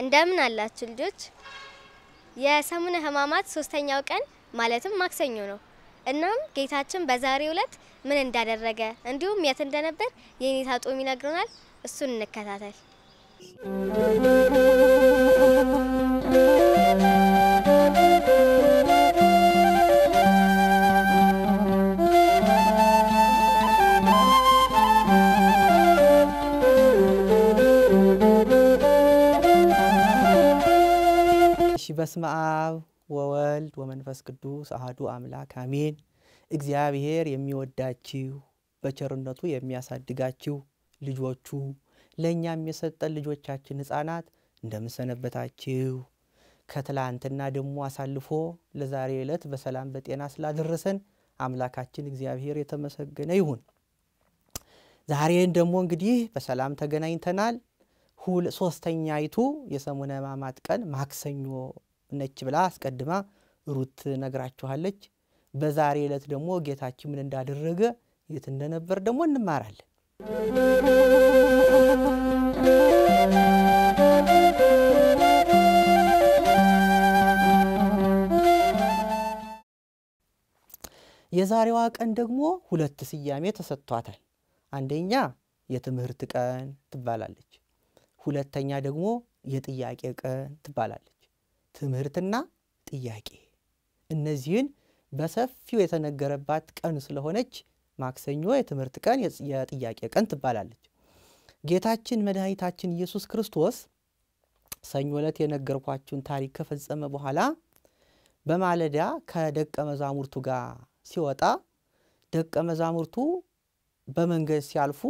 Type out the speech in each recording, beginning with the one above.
እንደምን አላችሁ ልጆች? የሰሙነ ሕማማት ሶስተኛው ቀን ማለትም ማክሰኞ ነው። እናም ጌታችን በዛሬው ዕለት ምን እንዳደረገ እንዲሁም የት እንደነበር የኔታ ጦሚ ይነግሩናል። እሱን እንከታተል። በስመ አብ ወወልድ ወመንፈስ ቅዱስ አህዱ አምላክ አሜን። እግዚአብሔር የሚወዳችሁ በቸርነቱ የሚያሳድጋችሁ ልጆቹ ለእኛም የሰጠን ልጆቻችን ሕፃናት እንደምንሰነበታችሁ ከትላንትና ደግሞ አሳልፎ ለዛሬ ዕለት በሰላም በጤና ስላደረሰን አምላካችን እግዚአብሔር የተመሰገነ ይሁን። ዛሬን ደግሞ እንግዲህ በሰላም ተገናኝተናል። ሶስተኛይቱ የሰሙነ ሕማማት ቀን ማክሰኞ ነች ብላ አስቀድማ ሩት ነግራችኋለች። በዛሬ ዕለት ደግሞ ጌታችን ምን እንዳደረገ የት እንደነበር ደግሞ እንማራለን። የዛሬዋ ቀን ደግሞ ሁለት ስያሜ ተሰጥቷታል። አንደኛ የትምህርት ቀን ትባላለች። ሁለተኛ ደግሞ የጥያቄ ቀን ትባላለች። ትምህርትና ጥያቄ እነዚህን በሰፊው የተነገረባት ቀን ስለሆነች ማክሰኞ የትምህርት ቀን፣ የጥያቄ ቀን ትባላለች። ጌታችን መድኃኒታችን ኢየሱስ ክርስቶስ ሰኞ ዕለት የነገርኳችሁን ታሪክ ከፈጸመ በኋላ በማለዳ ከደቀ መዛሙርቱ ጋር ሲወጣ ደቀ መዛሙርቱ በመንገድ ሲያልፉ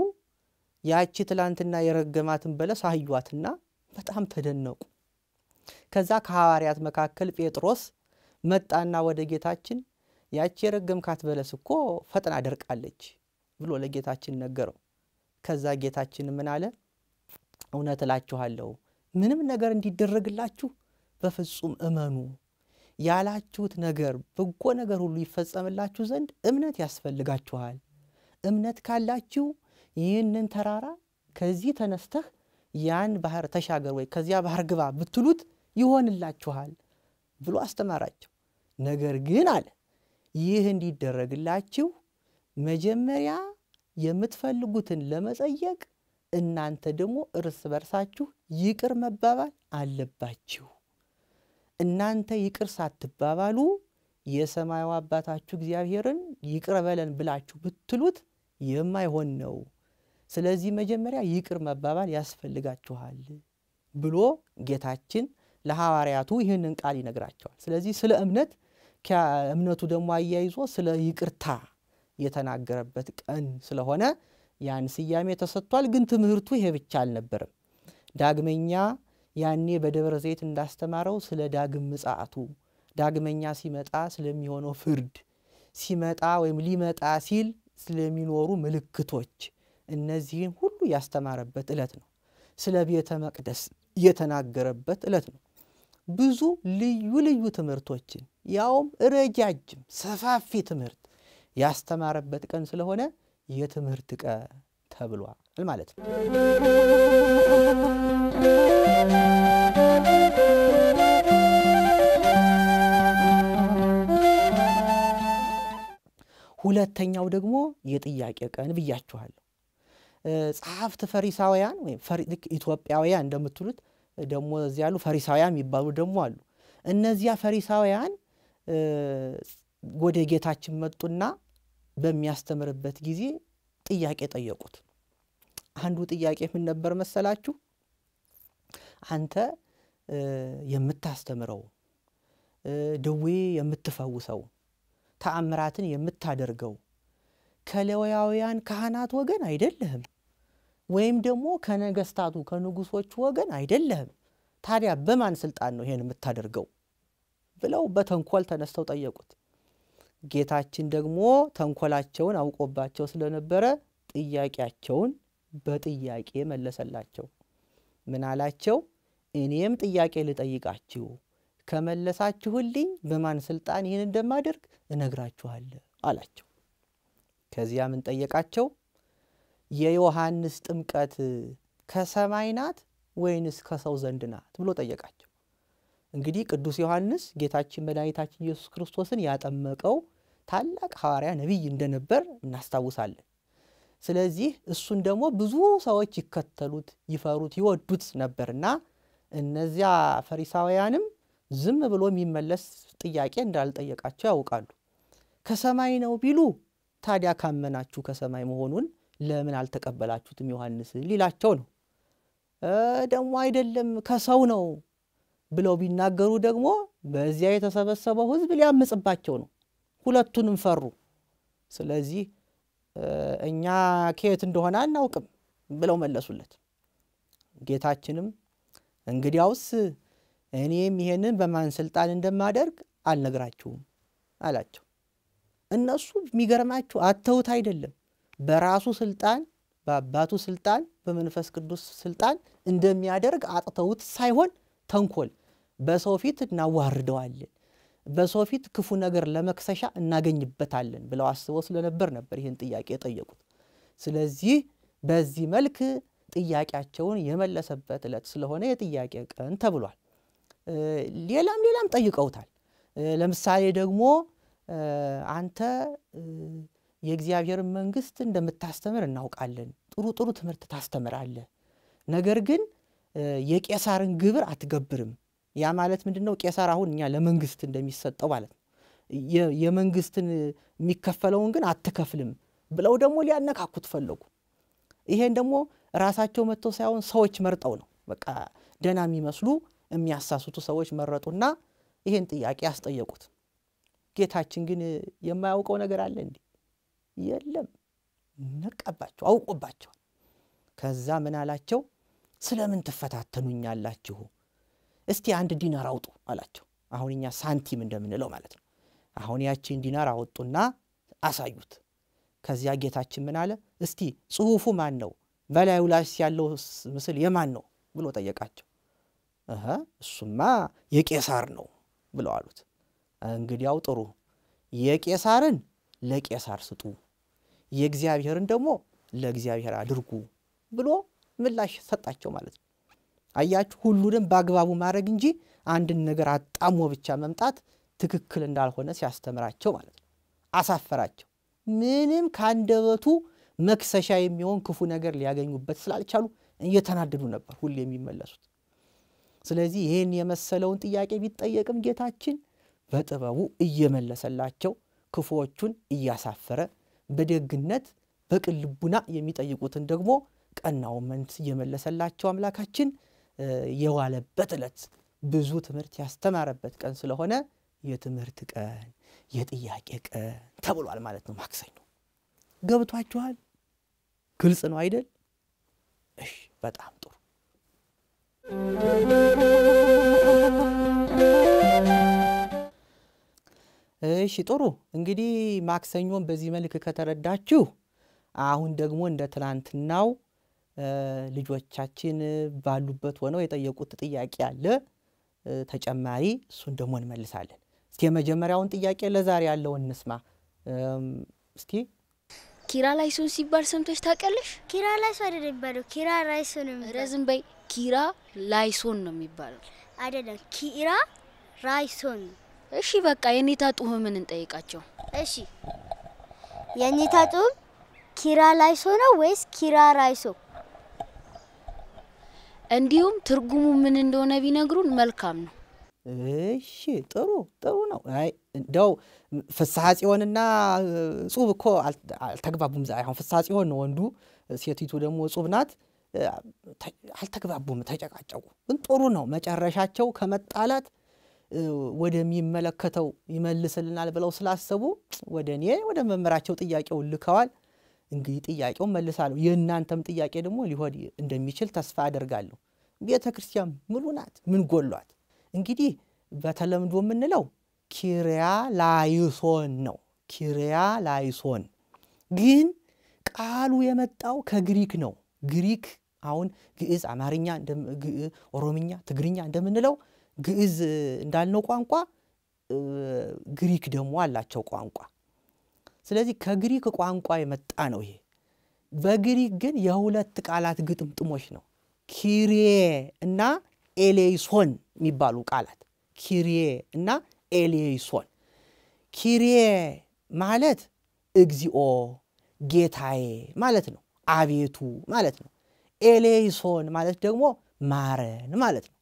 ያቺ ትላንትና የረገማትን በለስ አዩዋትና በጣም ተደነቁ። ከዛ ከሐዋርያት መካከል ጴጥሮስ መጣና ወደ ጌታችን ያቺ የረገምካት በለስ እኮ ፈጥና ደርቃለች ብሎ ለጌታችን ነገረው። ከዛ ጌታችን ምን አለ? እውነት እላችኋለሁ ምንም ነገር እንዲደረግላችሁ በፍጹም እመኑ። ያላችሁት ነገር በጎ ነገር ሁሉ ይፈጸምላችሁ ዘንድ እምነት ያስፈልጋችኋል። እምነት ካላችሁ ይህንን ተራራ ከዚህ ተነስተህ ያን ባህር ተሻገር ወይ ከዚያ ባህር ግባ ብትሉት ይሆንላችኋል ብሎ አስተማራቸው። ነገር ግን አለ ይህ እንዲደረግላችሁ መጀመሪያ የምትፈልጉትን ለመጸየቅ እናንተ ደግሞ እርስ በርሳችሁ ይቅር መባባል አለባችሁ። እናንተ ይቅር ሳትባባሉ የሰማዩ አባታችሁ እግዚአብሔርን ይቅር በለን ብላችሁ ብትሉት የማይሆን ነው። ስለዚህ መጀመሪያ ይቅር መባባል ያስፈልጋችኋል ብሎ ጌታችን ለሐዋርያቱ ይህንን ቃል ይነግራቸዋል። ስለዚህ ስለ እምነት ከእምነቱ ደግሞ አያይዞ ስለ ይቅርታ የተናገረበት ቀን ስለሆነ ያን ስያሜ ተሰጥቷል። ግን ትምህርቱ ይሄ ብቻ አልነበርም። ዳግመኛ ያኔ በደብረ ዘይት እንዳስተማረው ስለ ዳግም ምጽአቱ፣ ዳግመኛ ሲመጣ ስለሚሆነው ፍርድ፣ ሲመጣ ወይም ሊመጣ ሲል ስለሚኖሩ ምልክቶች፣ እነዚህን ሁሉ ያስተማረበት ዕለት ነው። ስለ ቤተ መቅደስ የተናገረበት ዕለት ነው። ብዙ ልዩ ልዩ ትምህርቶችን ያውም ረጃጅም ሰፋፊ ትምህርት ያስተማረበት ቀን ስለሆነ የትምህርት ቀን ተብሏል ማለት ነው። ሁለተኛው ደግሞ የጥያቄ ቀን ብያችኋለሁ። ጸሐፍት ፈሪሳውያን ወይም ኢትዮጵያውያን እንደምትሉት ደግሞ እዚ ያሉ ፈሪሳውያን የሚባሉ ደግሞ አሉ። እነዚያ ፈሪሳውያን ወደ ጌታችን መጡና በሚያስተምርበት ጊዜ ጥያቄ ጠየቁት። አንዱ ጥያቄ ምን ነበር መሰላችሁ? አንተ የምታስተምረው ደዌ የምትፈውሰው ተአምራትን የምታደርገው ከሌዋውያን ካህናት ወገን አይደለህም? ወይም ደግሞ ከነገስታቱ ከንጉሶቹ ወገን አይደለህም። ታዲያ በማን ስልጣን ነው ይሄን የምታደርገው? ብለው በተንኮል ተነስተው ጠየቁት። ጌታችን ደግሞ ተንኮላቸውን አውቆባቸው ስለነበረ ጥያቄያቸውን በጥያቄ መለሰላቸው። ምን አላቸው? እኔም ጥያቄ ልጠይቃችሁ፣ ከመለሳችሁልኝ በማን ስልጣን ይህን እንደማደርግ እነግራችኋለሁ አላቸው። ከዚያ ምን ጠየቃቸው? የዮሐንስ ጥምቀት ከሰማይ ናት ወይንስ ከሰው ዘንድ ናት ብሎ ጠየቃቸው። እንግዲህ ቅዱስ ዮሐንስ ጌታችን መድኃኒታችን ኢየሱስ ክርስቶስን ያጠመቀው ታላቅ ሐዋርያ ነቢይ እንደነበር እናስታውሳለን። ስለዚህ እሱን ደግሞ ብዙ ሰዎች ይከተሉት፣ ይፈሩት፣ ይወዱት ነበርና እነዚያ ፈሪሳውያንም ዝም ብሎ የሚመለስ ጥያቄ እንዳልጠየቃቸው ያውቃሉ። ከሰማይ ነው ቢሉ ታዲያ ካመናችሁ ከሰማይ መሆኑን ለምን አልተቀበላችሁትም ዮሐንስ ሊላቸው ነው። ደግሞ አይደለም ከሰው ነው ብለው ቢናገሩ ደግሞ በዚያ የተሰበሰበው ሕዝብ ሊያምጽባቸው ነው። ሁለቱንም ፈሩ። ስለዚህ እኛ ከየት እንደሆነ አናውቅም ብለው መለሱለት። ጌታችንም እንግዲያውስ እኔም ይሄንን በማን ስልጣን እንደማደርግ አልነግራችሁም አላቸው። እነሱ የሚገርማችሁ አተውት አይደለም በራሱ ስልጣን፣ በአባቱ ስልጣን፣ በመንፈስ ቅዱስ ስልጣን እንደሚያደርግ አጥተውት ሳይሆን ተንኮል በሰው ፊት እናዋርደዋለን፣ በሰው ፊት ክፉ ነገር ለመክሰሻ እናገኝበታለን ብለው አስበው ስለነበር ነበር ይህን ጥያቄ የጠየቁት። ስለዚህ በዚህ መልክ ጥያቄያቸውን የመለሰበት ዕለት ስለሆነ የጥያቄ ቀን ተብሏል። ሌላም ሌላም ጠይቀውታል። ለምሳሌ ደግሞ አንተ የእግዚአብሔርን መንግስት እንደምታስተምር እናውቃለን። ጥሩ ጥሩ ትምህርት ታስተምራለህ። ነገር ግን የቄሳርን ግብር አትገብርም። ያ ማለት ምንድን ነው? ቄሳር አሁን እኛ ለመንግስት እንደሚሰጠው ማለት ነው። የመንግስትን የሚከፈለውን ግን አትከፍልም ብለው ደግሞ ሊያነካኩት ፈለጉ። ይሄን ደግሞ ራሳቸው መጥተው ሳይሆን ሰዎች መርጠው ነው። በቃ ደህና የሚመስሉ የሚያሳስቱ ሰዎች መረጡና ይሄን ጥያቄ ያስጠየቁት። ጌታችን ግን የማያውቀው ነገር አለ እንዴ? የለም ነቃባቸው፣ አውቁባቸዋል ከዛ ምን አላቸው? ስለምን ትፈታተኑኛላችሁ? እስቲ አንድ ዲናር አውጡ አላቸው። አሁን እኛ ሳንቲም እንደምንለው ማለት ነው። አሁን ያቺን ዲናር አወጡና አሳዩት። ከዚያ ጌታችን ምን አለ? እስቲ ጽሁፉ ማን ነው? በላዩ ላይስ ያለው ምስል የማን ነው ብሎ ጠየቃቸው። እሱማ የቄሳር ነው ብለው አሉት። እንግዲያው ጥሩ የቄሳርን ለቄሳር ስጡ የእግዚአብሔርን ደግሞ ለእግዚአብሔር አድርጉ ብሎ ምላሽ ሰጣቸው ማለት ነው። አያችሁ፣ ሁሉንም በአግባቡ ማድረግ እንጂ አንድን ነገር አጣሞ ብቻ መምጣት ትክክል እንዳልሆነ ሲያስተምራቸው ማለት ነው። አሳፈራቸው። ምንም ከአንደበቱ መክሰሻ የሚሆን ክፉ ነገር ሊያገኙበት ስላልቻሉ እየተናደዱ ነበር ሁሉ የሚመለሱት። ስለዚህ ይህን የመሰለውን ጥያቄ ቢጠየቅም ጌታችን በጥበቡ እየመለሰላቸው ክፉዎቹን እያሳፈረ በደግነት በቅን ልቡና የሚጠይቁትን ደግሞ ቀናው መንት እየመለሰላቸው አምላካችን የዋለበት ዕለት ብዙ ትምህርት ያስተማረበት ቀን ስለሆነ የትምህርት ቀን የጥያቄ ቀን ተብሏል ማለት ነው። ማክሰኞ ገብቷችኋል? ግልጽ ነው አይደል? እሺ፣ በጣም ጥሩ። እሺ ጥሩ እንግዲህ ማክሰኞን በዚህ መልክ ከተረዳችሁ አሁን ደግሞ እንደ ትላንትናው ልጆቻችን ባሉበት ሆነው የጠየቁት ጥያቄ አለ ተጨማሪ እሱን ደግሞ እንመልሳለን። እስቲ የመጀመሪያውን ጥያቄ ለዛሬ ያለውን እንስማ። እስቲ ኪራ ላይሶን ሲባል ሰምተሽ ታውቂያለሽ? ኪራ ላይሶን አይደለም የሚባለው፣ ኪራ ራይሶን ነው የሚባለው። በይ። ኪራ ላይሶን ነው የሚባለው አይደለም፣ ኪራ ራይሶን ነው እሺ በቃ የኔታ ጡህ ምን እንጠይቃቸው። እሺ የኔታ ጡህ ኪራ ላይሶ ነው ወይስ ኪራ ራይሶ? እንዲሁም ትርጉሙ ምን እንደሆነ ቢነግሩን መልካም ነው። እሺ ጥሩ ጥሩ ነው። አይ እንደው ፍስሐ ጽዮንና ጹብ እኮ አልተግባቡም። ዛሬ አሁን ፍስሐ ጽዮን ነው ወንዱ፣ ሴቲቱ ደግሞ ጹብ ናት። አልተግባቡም፣ ተጨቃጨቁ። ግን ጥሩ ነው መጨረሻቸው ከመጣላት ወደሚመለከተው ይመልስልናል ብለው ስላሰቡ ወደ እኔ ወደ መምህራቸው ጥያቄውን ልከዋል። እንግዲህ ጥያቄው መልሳለሁ። የእናንተም ጥያቄ ደግሞ ሊሆን እንደሚችል ተስፋ አደርጋለሁ። ቤተ ክርስቲያን ምሉ ናት፣ ምን ጎሏት? እንግዲህ በተለምዶ የምንለው ኪሪያ ላይሶን ነው። ኪሪያ ላይሶን ግን ቃሉ የመጣው ከግሪክ ነው። ግሪክ አሁን ግዕዝ፣ አማርኛ፣ ኦሮምኛ፣ ትግርኛ እንደምንለው ግዕዝ እንዳልነው ቋንቋ ግሪክ ደግሞ አላቸው ቋንቋ። ስለዚህ ከግሪክ ቋንቋ የመጣ ነው ይሄ። በግሪክ ግን የሁለት ቃላት ግጥምጥሞች ነው። ኪሪዬ እና ኤሌይሶን የሚባሉ ቃላት ኪሪዬ እና ኤሌይሶን። ኪሪዬ ማለት እግዚኦ ጌታዬ ማለት ነው፣ አቤቱ ማለት ነው። ኤሌይሶን ማለት ደግሞ ማረን ማለት ነው።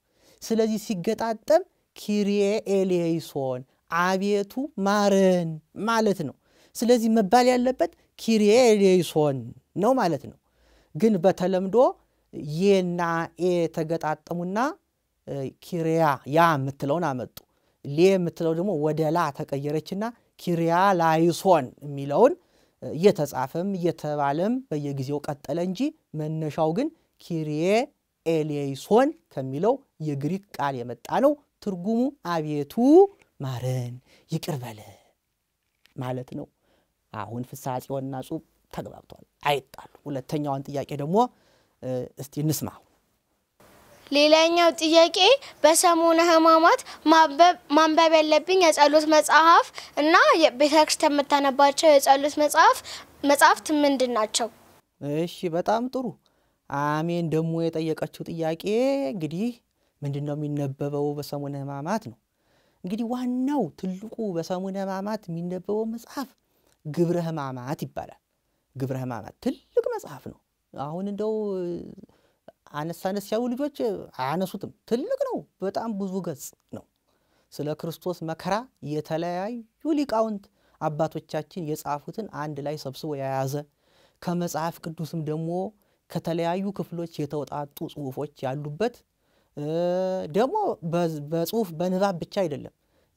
ስለዚህ ሲገጣጠም ኪሪዬ ኤሌይሶን አቤቱ ማረን ማለት ነው። ስለዚህ መባል ያለበት ኪሪዬ ኤሌይሶን ነው ማለት ነው። ግን በተለምዶ የና ኤ ተገጣጠሙና ኪሪያ ያ የምትለውን አመጡ። ሌ የምትለው ደግሞ ወደ ላ ተቀየረችና ኪሪያ ላይሶን የሚለውን እየተጻፈም እየተባለም በየጊዜው ቀጠለ እንጂ መነሻው ግን ኪሪዬ ኤሌይሶን ከሚለው የግሪክ ቃል የመጣ ነው። ትርጉሙ አቤቱ ማረን፣ ይቅር ማለት ነው። አሁን ፍስሐ ጽዮንና ጹብ ተግባብቷል፣ አይጣሉ። ሁለተኛውን ጥያቄ ደግሞ እስቲ እንስማ። ሌላኛው ጥያቄ በሰሙነ ሕማማት ማንበብ ያለብኝ የጸሎት መጽሐፍ እና ቤተ ክርስቲያን የምታነባቸው የጸሎት መጽሐፍ መጽሐፍት ምንድን ናቸው? እሺ፣ በጣም ጥሩ። አሜን። ደግሞ የጠየቀችው ጥያቄ እንግዲህ ምንድን ነው የሚነበበው? በሰሙነ ህማማት ነው። እንግዲህ ዋናው ትልቁ በሰሙነ ህማማት የሚነበበው መጽሐፍ ግብረ ህማማት ይባላል። ግብረ ህማማት ትልቅ መጽሐፍ ነው። አሁን እንደው አነስ አነስ ያሉ ልጆች አያነሱትም። ትልቅ ነው። በጣም ብዙ ገጽ ነው። ስለ ክርስቶስ መከራ የተለያዩ ሊቃውንት አባቶቻችን የጻፉትን አንድ ላይ ሰብስቦ የያዘ ከመጽሐፍ ቅዱስም ደግሞ ከተለያዩ ክፍሎች የተውጣጡ ጽሁፎች ያሉበት ደግሞ በጽሁፍ በንባብ ብቻ አይደለም።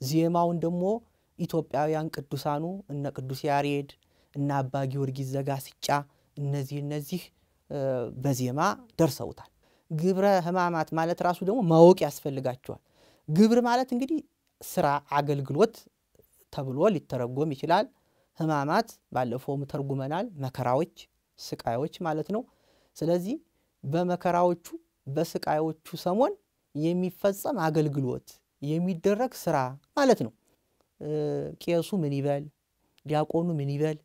ዜማውን ደግሞ ኢትዮጵያውያን ቅዱሳኑ እነ ቅዱስ ያሬድ እነ አባ ጊዮርጊስ ዘጋስጫ እነዚህ እነዚህ በዜማ ደርሰውታል። ግብረ ህማማት ማለት ራሱ ደግሞ ማወቅ ያስፈልጋቸዋል። ግብር ማለት እንግዲህ ስራ፣ አገልግሎት ተብሎ ሊተረጎም ይችላል። ህማማት ባለፈውም ተርጉመናል፣ መከራዎች፣ ስቃዮች ማለት ነው። ስለዚህ በመከራዎቹ በስቃዮቹ ሰሞን የሚፈጸም አገልግሎት የሚደረግ ስራ ማለት ነው። ቄሱ ምን ይበል፣ ዲያቆኑ ምን ይበል፣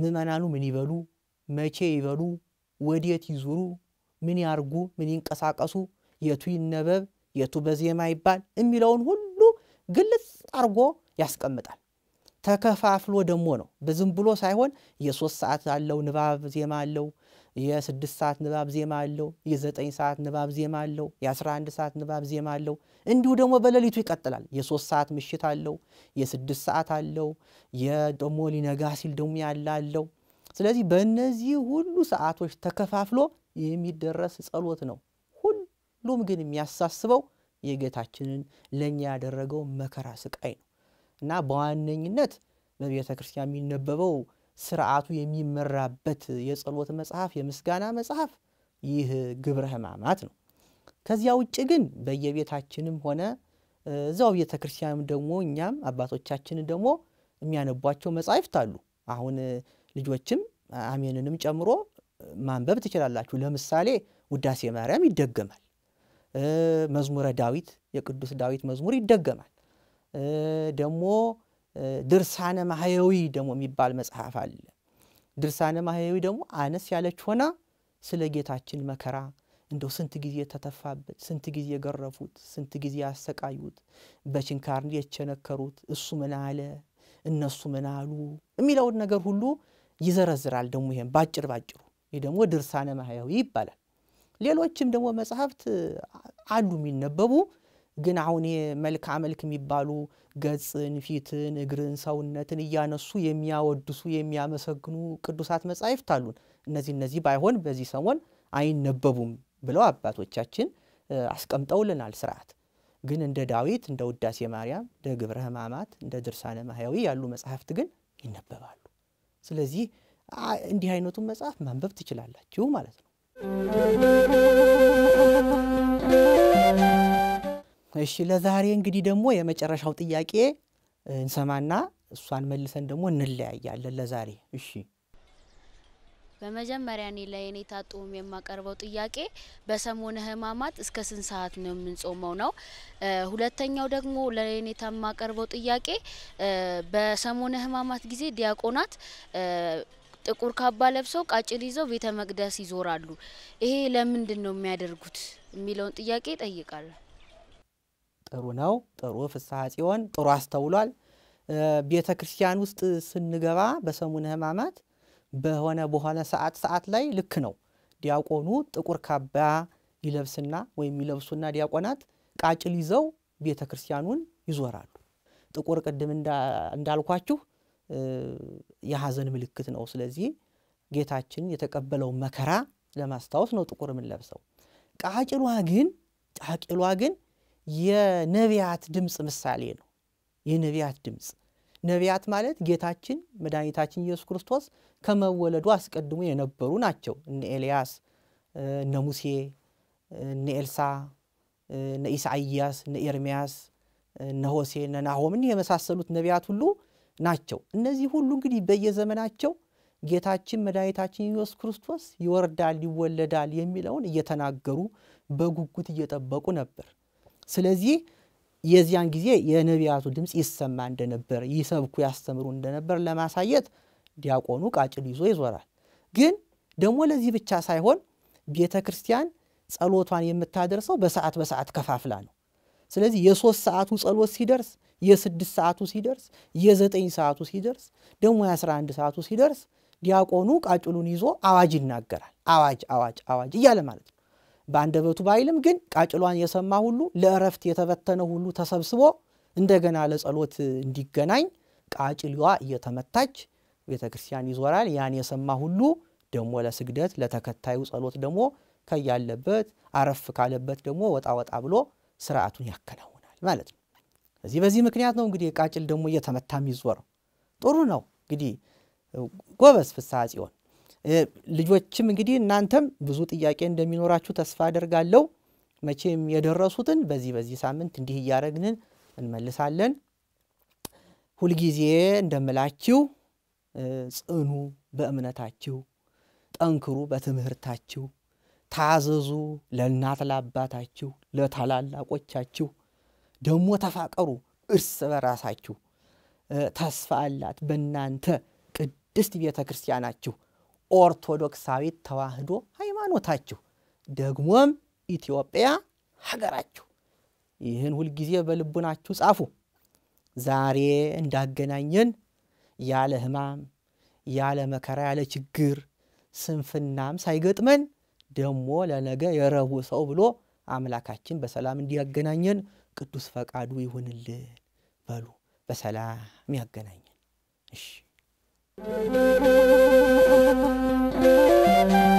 ምእመናኑ ምን ይበሉ፣ መቼ ይበሉ፣ ወዴት ይዙሩ፣ ምን ያርጉ፣ ምን ይንቀሳቀሱ፣ የቱ ይነበብ፣ የቱ በዜማ ይባል የሚለውን ሁሉ ግልጽ አርጎ ያስቀምጣል። ተከፋፍሎ ደግሞ ነው። በዝም ብሎ ሳይሆን የሶስት ሰዓት አለው፣ ንባብ ዜማ አለው፣ የስድስት ሰዓት ንባብ ዜማ አለው፣ የዘጠኝ ሰዓት ንባብ ዜማ አለው፣ የአስራ አንድ ሰዓት ንባብ ዜማ አለው። እንዲሁ ደግሞ በሌሊቱ ይቀጥላል። የሶስት ሰዓት ምሽት አለው፣ የስድስት ሰዓት አለው፣ የደሞ ሊነጋ ሲል ደሞ ያለ አለው። ስለዚህ በእነዚህ ሁሉ ሰዓቶች ተከፋፍሎ የሚደረስ ጸሎት ነው። ሁሉም ግን የሚያሳስበው የጌታችንን ለእኛ ያደረገው መከራ ስቃይ ነው እና በዋነኝነት በቤተ ክርስቲያን የሚነበበው ስርዓቱ የሚመራበት የጸሎት መጽሐፍ፣ የምስጋና መጽሐፍ ይህ ግብረ ሕማማት ነው። ከዚያ ውጭ ግን በየቤታችንም ሆነ እዛው ቤተ ክርስቲያንም ደግሞ እኛም አባቶቻችንን ደግሞ የሚያነቧቸው መጻሕፍት አሉ። አሁን ልጆችም አሜንንም ጨምሮ ማንበብ ትችላላችሁ። ለምሳሌ ውዳሴ ማርያም ይደገማል። መዝሙረ ዳዊት የቅዱስ ዳዊት መዝሙር ይደገማል። ደግሞ ድርሳነ ማህያዊ ደግሞ የሚባል መጽሐፍ አለ። ድርሳነ ማህያዊ ደግሞ አነስ ያለች ሆና ስለ ጌታችን መከራ እንደው ስንት ጊዜ ተተፋበት፣ ስንት ጊዜ ገረፉት፣ ስንት ጊዜ አሰቃዩት፣ በችንካር የቸነከሩት፣ እሱ ምን አለ፣ እነሱ ምን አሉ የሚለውን ነገር ሁሉ ይዘረዝራል። ደግሞ ይሄም ባጭር ባጭሩ ይህ ደግሞ ድርሳነ ማህያዊ ይባላል። ሌሎችም ደግሞ መጽሐፍት አሉ የሚነበቡ ግን አሁን መልክዓ መልክ የሚባሉ ገጽን፣ ፊትን፣ እግርን፣ ሰውነትን እያነሱ የሚያወድሱ የሚያመሰግኑ ቅዱሳት መጻሕፍት አሉን። እነዚህ እነዚህ ባይሆን በዚህ ሰሞን አይነበቡም ብለው አባቶቻችን አስቀምጠውልናል ስርዓት። ግን እንደ ዳዊት፣ እንደ ውዳሴ ማርያም፣ እንደ ግብረ ሕማማት፣ እንደ ድርሳነ ማህያዊ ያሉ መጽሐፍት ግን ይነበባሉ። ስለዚህ እንዲህ አይነቱን መጽሐፍ ማንበብ ትችላላችሁ ማለት ነው። እሺ ለዛሬ እንግዲህ ደግሞ የመጨረሻው ጥያቄ እንሰማና እሷን መልሰን ደግሞ እንለያያለን። ለዛሬ እሺ። በመጀመሪያ እኔ ለእኔ ጡም የማቀርበው ጥያቄ በሰሞነ ህማማት እስከ ስንት ሰዓት ነው የምንጾመው ነው። ሁለተኛው ደግሞ ለእኔ የማቀርበው ጥያቄ በሰሞነ ህማማት ጊዜ ዲያቆናት ጥቁር ካባ ለብሰው ቃጭል ይዘው ቤተ መቅደስ ይዞራሉ። ይሄ ለምንድን ነው የሚያደርጉት የሚለውን ጥያቄ ጠይቃለሁ። ጥሩ ነው። ጥሩ ፍስሐ ጽዮን ጥሩ አስተውሏል። ቤተ ክርስቲያን ውስጥ ስንገባ በሰሙነ ሕማማት በሆነ በሆነ ሰዓት ሰዓት ላይ ልክ ነው። ዲያቆኑ ጥቁር ካባ ይለብስና ወይም ይለብሱና ዲያቆናት ቃጭል ይዘው ቤተ ክርስቲያኑን ይዞራሉ። ጥቁር ቅድም እንዳልኳችሁ የሐዘን ምልክት ነው። ስለዚህ ጌታችን የተቀበለው መከራ ለማስታወስ ነው ጥቁር የምንለብሰው። ቃጭሏ ግን ቃጭሏ ግን የነቢያት ድምፅ ምሳሌ ነው። የነቢያት ድምፅ ነቢያት ማለት ጌታችን መድኃኒታችን ኢየሱስ ክርስቶስ ከመወለዱ አስቀድሞ የነበሩ ናቸው። እነ ኤልያስ፣ እነ ሙሴ፣ እነ ኤልሳ፣ እነ ኢሳይያስ፣ እነ ኤርምያስ እነ ሆሴ፣ እነ ናሆምን የመሳሰሉት ነቢያት ሁሉ ናቸው። እነዚህ ሁሉ እንግዲህ በየዘመናቸው ጌታችን መድኃኒታችን ኢየሱስ ክርስቶስ ይወርዳል፣ ይወለዳል የሚለውን እየተናገሩ በጉጉት እየጠበቁ ነበር። ስለዚህ የዚያን ጊዜ የነቢያቱ ድምፅ ይሰማ እንደነበር ይሰብኩ ያስተምሩ እንደነበር ለማሳየት ዲያቆኑ ቃጭል ይዞ ይዞራል። ግን ደግሞ ለዚህ ብቻ ሳይሆን ቤተ ክርስቲያን ጸሎቷን የምታደርሰው በሰዓት በሰዓት ከፋፍላ ነው። ስለዚህ የሶስት ሰዓቱ ጸሎት ሲደርስ፣ የስድስት ሰዓቱ ሲደርስ፣ የዘጠኝ ሰዓቱ ሲደርስ፣ ደግሞ የአስራ አንድ ሰዓቱ ሲደርስ ዲያቆኑ ቃጭሉን ይዞ አዋጅ ይናገራል። አዋጅ አዋጅ አዋጅ እያለ ማለት በአንደበቱ ባይልም ግን ቃጭሏን የሰማ ሁሉ ለእረፍት የተበተነ ሁሉ ተሰብስቦ እንደገና ለጸሎት እንዲገናኝ ቃጭሏ እየተመታች ቤተ ክርስቲያን ይዞራል። ያን የሰማ ሁሉ ደግሞ ለስግደት ለተከታዩ ጸሎት ደግሞ ከያለበት አረፍ ካለበት ደግሞ ወጣ ወጣ ብሎ ስርዓቱን ያከናውናል ማለት ነው። እዚህ በዚህ ምክንያት ነው እንግዲህ ቃጭል ደግሞ እየተመታ የሚዞረው። ጥሩ ነው እንግዲህ ጎበዝ ፍስሐ ጽዮን ልጆችም እንግዲህ እናንተም ብዙ ጥያቄ እንደሚኖራችሁ ተስፋ አደርጋለሁ። መቼም የደረሱትን በዚህ በዚህ ሳምንት እንዲህ እያደረግንን እንመልሳለን። ሁልጊዜ እንደምላችሁ ጽኑ በእምነታችሁ፣ ጠንክሩ በትምህርታችሁ፣ ታዘዙ ለእናት ለአባታችሁ፣ ለታላላቆቻችሁ። ደግሞ ተፋቀሩ እርስ በራሳችሁ። ተስፋ አላት በእናንተ ቅድስት ቤተ ክርስቲያናችሁ። ኦርቶዶክሳዊት ተዋህዶ ሃይማኖታችሁ ደግሞም ኢትዮጵያ ሀገራችሁ። ይህን ሁልጊዜ በልቡናችሁ ጻፉ። ዛሬ እንዳገናኘን ያለ ሕማም ያለ መከራ ያለ ችግር ስንፍናም ሳይገጥመን ደግሞ ለነገ የረቡ ሰው ብሎ አምላካችን በሰላም እንዲያገናኘን ቅዱስ ፈቃዱ ይሁንልን። በሉ በሰላም ያገናኘን። እሺ Thank you.